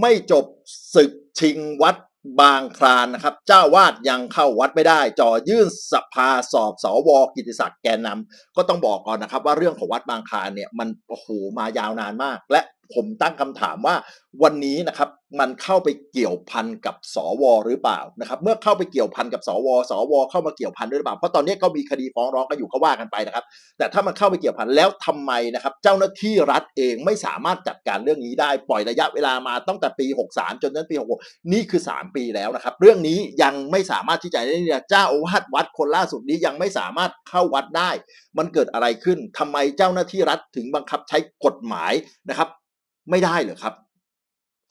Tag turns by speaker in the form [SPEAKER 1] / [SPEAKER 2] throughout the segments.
[SPEAKER 1] ไม่จบศึกชิงวัดบางครานนะครับ เจ้าวาดยังเข้าวัดไม่ได้จ่อยื่นสภาสอบสวกิติศักดิ์แกนนำาก็ต้องบอกก่อนนะครับ ว่าเรื่องของวัดบางครานเนี่ยมันโอ้โห มายาวนานมากและผมตั้งคำถามว่าวันนี้นะครับมันเข้าไปเกี่ยวพันกับสวหรือเปล่านะครับ เมื่อเข้าไปเกี่ยวพันกับสวสวเข้ามาเกี่ยวพันด้วยหรือเปล่าเพราะตอนนี้ก็มีคดีฟ้องร้องกันอยู่ก็ว่ากันไปนะครับ แต่ถ้ามันเข้าไปเกี่ยวพันแล้วทำไมนะครับเจ้าหน้าที่รัฐเองไม่สามารถจัดการเรื่องนี้ได้ปล่อยระยะเวลามาตั้งแต่ปี 63 จนถึงปี66นี่คือ 3 ปีแล้วนะครับ เรื่องนี้ยังไม่สามารถที่จะเนี่ยเจ้าอาวาสวัดคนล่าสุดนี้ยังไม่สามารถเข้าวัดได้ มันเกิดอะไรขึ้นทำไมเจ้าหน้าที่รัฐถึงบังคับใช้กฎหมายนะครับไม่ได้เหรอครับ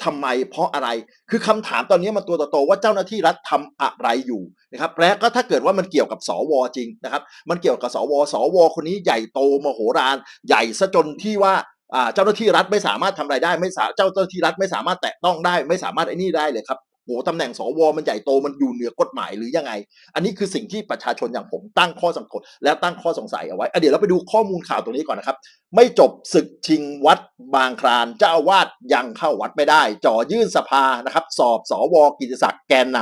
[SPEAKER 1] ทำไมเพราะอะไรคือคำถามตอนนี้มันตัวโตๆว่าเจ้าหน้าที่รัฐทำอะไรอยู่นะครับแลวก็ถ้าเกิดว่ามันเกี่ยวกับสวจริงนะครับ มันเกี่ยวกับ สวสว คนนี้ใหญ่โต มโหฬารใหญ่ซะจนที่ว่าเจ้าหน้าที่รัฐไม่สามารถทำอะไรได้ ไม่สาเจ้าหน้าที่รัฐ ไม่สามารถแตะต้องได้ ไม่สามารถไอ้นี่ได้เลยครับโอ้ตำแหน่งสวมันใหญ่โต มันอยู่เหนือกฎหมายหรือยังไง อันนี้คือสิ่งที่ประชาชนอย่างผมตั้งข้อสังเกตและตั้งข้อสงสัยเอาไว้เดี๋ยวเราไปดูข้อมูลข่าวตรงนี้ก่อนนะครับ ไม่จบศึกชิงวัดบางครานเจ้าวาดยังเข้าวัดไม่ได้จ่อยื่นสภานะครับ สอบสวกิติศักดิ์แกนน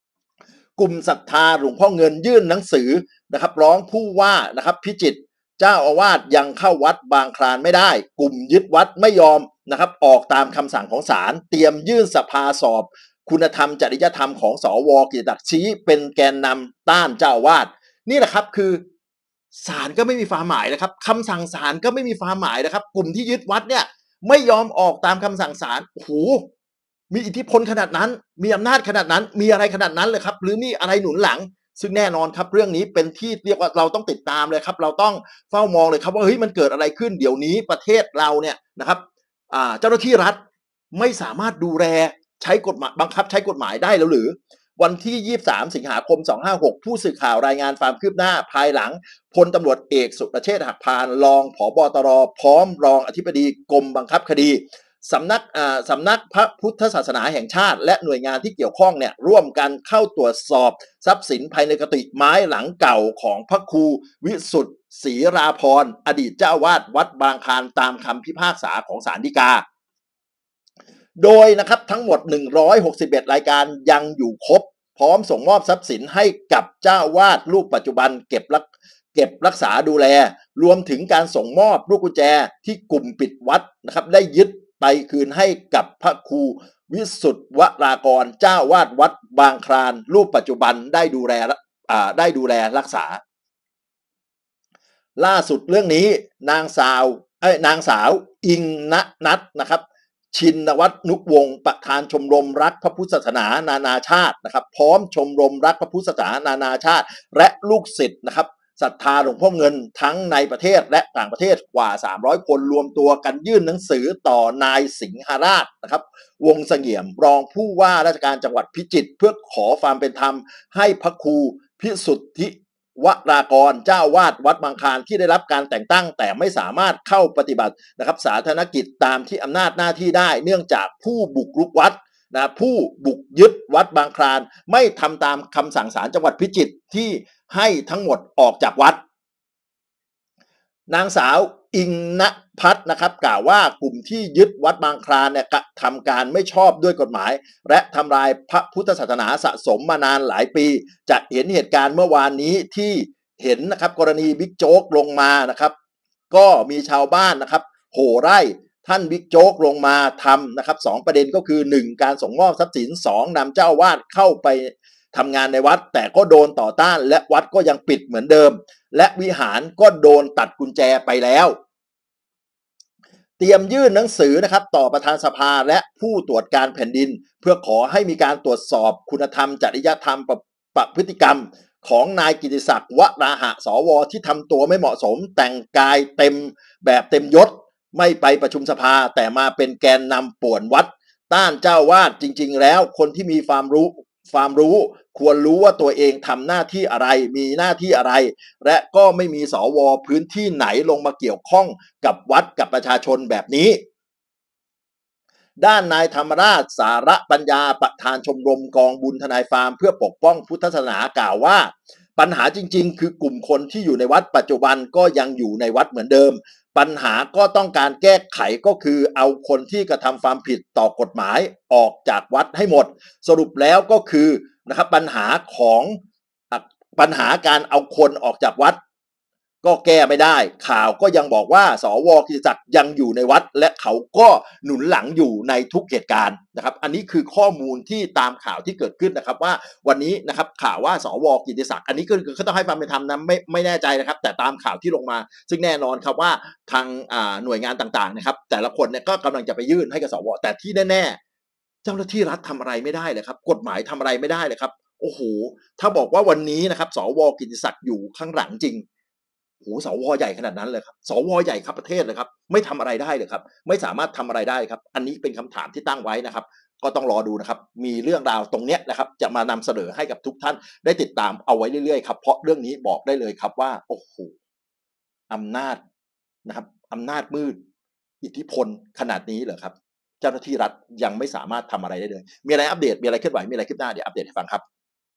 [SPEAKER 1] ำ กลุ่มศรัทธาหลวงพ่อเงินยื่นหนังสือนะครับร้องผู้ว่านะครับพิจิตเจ้าอาวาสยังเข้าวัดบางครานไม่ได้ กลุ่มยึดวัดไม่ยอมนะครับออกตามคำสั่งของศาลเตรียมยื่นสภาสอบคุณธรรมจริยธรรมของสอวกิจดักชี้ เป็นแกนนำต้านเจ้าวาดนี่แหละครับคือศาลก็ไม่มีความหมายนะครับคำสั่งศาลก็ไม่มีความหมายนะครับ กลุ่มที่ยึดวัดเนี่ยไม่ยอมออกตามคำสั่งศาลโอ้โหมีอิทธิพลขนาดนั้น มีอำนาจขนาดนั้น มีอะไรขนาดนั้นเลยครับ หรือมีอะไรหนุนหลัง ซึ่งแน่นอนครับ เรื่องนี้เป็นที่เรียกว่าเราต้องติดตามเลยครับเราต้องเฝ้ามองเลยครับว่าเฮ้ยมันเกิดอะไรขึ้น เดี๋ยวนี้ประเทศเราเนี่ยนะครับเจ้าหน้าที่รัฐไม่สามารถดูแลใช้กฎหมายบังคับใช้กฎหมายได้แล้วหรือ วันที่ 23 สิงหาคม 256ผู้สื่อข่าวรายงานความคืบหน้า ภายหลังพลตำรวจเอกสุรเชษฐ์หักพานรองผอบอตรพร้อมรองอธิบดีกรมบังคับคดีสำนักสำนักพระพุทธศาสนาแห่งชาติ และหน่วยงานที่เกี่ยวข้องเนี่ยร่วมกันเข้าตรวจสอบ ทรัพย์สินภายในกติไม้หลังเก่าของพระครู วิสุทธิศรีราพรอดีตเจ้าวาดวัดบางคารตามคำพิพากษาของศาลฎีกาโดยนะครับทั้งหมด 161 รายการยังอยู่ครบพร้อมส่งมอบทรัพย์สินให้กับเจ้าวาดรูปปัจจุบันเก็บรักเก็บรักษาดูแล รวมถึงการส่งมอบลูกกุญแจที่กลุ่มปิดวัดนะครับ ได้ยึดไปคืนให้กับพระครูวิสุทธวรากร เจ้าวาดวัด บางครานรูปปัจจุบันได้ดูแล่ได้ดูแลรักษา ล่าสุดเรื่องนี้นางสาวไอ้นางสาวอิงณนัทนะครับชินวัตรนุกวงศ์ประธานชมรมรักพระพุทธศาสนานานาชาตินะครับ พร้อมชมรมรักพระพุทธศาสนานานาชาติและลูกศิษย์นะครับศรัทธาหลวงพ่อเงินทั้งในประเทศและต่างประเทศกว่า 300 คนรวมตัวกันยื่นหนังสือต่อนายสิงหราชนะครับวงเสงี่ยมรองผู้ว่าราชการจังหวัดพิจิตรเพื่อขอความเป็นธรรม ให้พระครูพิสุทธิวรากรเจ้าวาดวัดบางคารที่ได้รับการแต่งตั้ง แต่ไม่สามารถเข้าปฏิบัตินะครับ สาธารณกิจตามที่อำนาจหน้าที่ได้เนื่องจากผู้บุกรุกวัดนะผู้บุกยึดวัดบางคลานไม่ทำตามคำสั่งศาลจังหวัดพิจิตรที่ให้ทั้งหมดออกจากวัด นางสาวอิงณพัฒนะครับกล่าวว่ากลุ่มที่ยึดวัดบางคลานเนี่ยกระทำการไม่ชอบด้วยกฎหมาย และทำลายพระพุทธศาสนาสะสมมานานหลายปี จะเห็นเหตุการณ์เมื่อวานนี้ที่เห็นนะครับกรณีบิ๊กโจ๊กลงมานะครับก็มีชาวบ้านนะครับ โห่ไร่ท่านบิ๊กโจ๊กลงมาทำนะครับสประเด็นก็คือ 1 การส่งมอบทรัพย์สิน 2 นำเจ้าวาดเข้าไปทำงานในวัด แต่ก็โดนต่อต้านและวัดก็ยังปิดเหมือนเดิม และวิหารก็โดนตัดกุญแจไปแล้วเตรียมยื่นหนังสือนะครับต่อประธานสภาและผู้ตรวจการแผ่นดิน เพื่อขอให้มีการตรวจสอบ คุณธรรมจริยธรรมประประพฤติกรรมของนายกิติศักดิ์วราหะสว ที่ทำตัวไม่เหมาะสม แต่งกายเต็มแบบเต็มยศไม่ไปประชุมสภา แต่มาเป็นแกนนำป่วนวัด ต้านเจ้าวาดจริงๆ แล้วคนที่มีความรู้ความรู้ควรรู้ว่าตัวเองทำหน้าที่อะไรมีหน้าที่อะไร และก็ไม่มีสวพื้นที่ไหนลงมาเกี่ยวข้องกับวัดกับประชาชนแบบนี้ ด้านนายธรรมราชสาระปัญญาประธานชมรมกองบุญทนายฟาร์มเพื่อปกป้องพุทธศาสนากล่าวว่า ปัญหาจริงๆ คือกลุ่มคนที่อยู่ในวัดปัจจุบันก็ยังอยู่ในวัดเหมือนเดิมปัญหาก็ต้องการแก้ไขก็คือเอาคนที่กระทำความผิดต่อกฎหมายออกจากวัดให้หมด สรุปแล้วก็คือนะครับปัญหาของปัญหาการเอาคนออกจากวัดก็แก้ไม่ได้ข่าวก็ยังบอกว่าสวกิจจักรยังอยู่ในวัด และเขาก็หนุนหลังอยู่ในทุกเหตุการณ์นะครับ อันนี้คือข้อมูลที่ตามข่าวที่เกิดขึ้นนะครับว่าวันนี้นะครับข่าวว่าสวกิจจักอันนี้ก็คือเขาต้องให้ความเป็นธรรมนะไม่ไม่แน่ใจนะครับแต่ตามข่าวที่ลงมา ซึ่งแน่นอนครับว่าทางหน่วยงานต่างๆนะครับแต่ละคนเนี่ยก็กำลังจะไปยื่นให้กับสวแต่ที่แน่ๆเจ้าหน้าที่รัฐทำอะไรไม่ได้เลยครับ กฎหมายทำอะไรไม่ได้เลยครับโอ้โหถ้าบอกว่าวันนี้นะครับสวกิจิศักดิ์อยู่ข้างหลังจริงโอหสวใหญ่ขนาดนั้นเลยครับสวใหญ่ครับประเทศเลยครับ ไม่ทำอะไรได้เลยครับ ไม่สามารถทำอะไรได้ครับ อันนี้เป็นคำถามที่ตั้งไว้นะครับ ก็ต้องรอดูนะครับ มีเรื่องราวตรงเนี้ยนะครับ จะมานำเสนอให้กับทุกท่าน ได้ติดตามเอาไว้เรื่อยๆครับเพราะเรื่องนี้บอกได้เลยครับว่าโอ้โหอำนาจนะครับอำนาจมืดอิทธิพลขนาดนี้เหรอครับ เจ้าหน้าที่รัฐยังไม่สามารถทำอะไรได้เลยมีอะไรอัปเดตมีอะไรเคลื่อนไหวมีอะไรขึ้นหน้าเดี๋ยวอัปเดตให้ฟังครับ